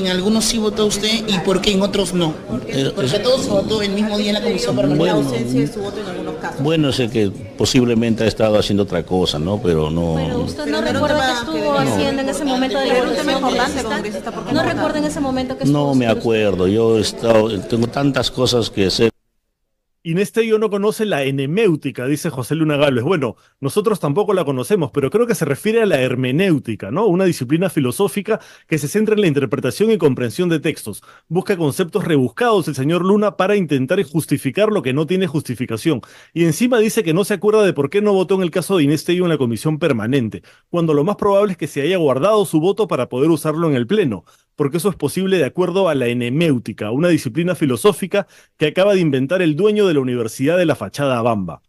En algunos sí votó usted y por qué en otros no. Porque, eh, todos votó el mismo día en la comisión para Bueno, ausencia de su voto en algunos casos. Bueno, sé que posiblemente ha estado haciendo otra cosa, ¿no? Pero no. Pero usted no recuerda que estuvo haciendo en ese momento de la No recuerda en ese momento que estuvo. No me acuerdo. Yo he estado, tengo tantas cosas que hacer. Inés este no conoce la eneméutica, dice José Luna Gálvez. Bueno, nosotros tampoco la conocemos, pero creo que se refiere a la hermenéutica, ¿no? Una disciplina filosófica que se centra en la interpretación y comprensión de textos. Busca conceptos rebuscados el señor Luna para intentar justificar lo que no tiene justificación. Y encima dice que no se acuerda de por qué no votó en el caso de Inés en la comisión permanente, cuando lo más probable es que se haya guardado su voto para poder usarlo en el Pleno porque eso es posible de acuerdo a la eneméutica, una disciplina filosófica que acaba de inventar el dueño de la Universidad de la Fachada Bamba.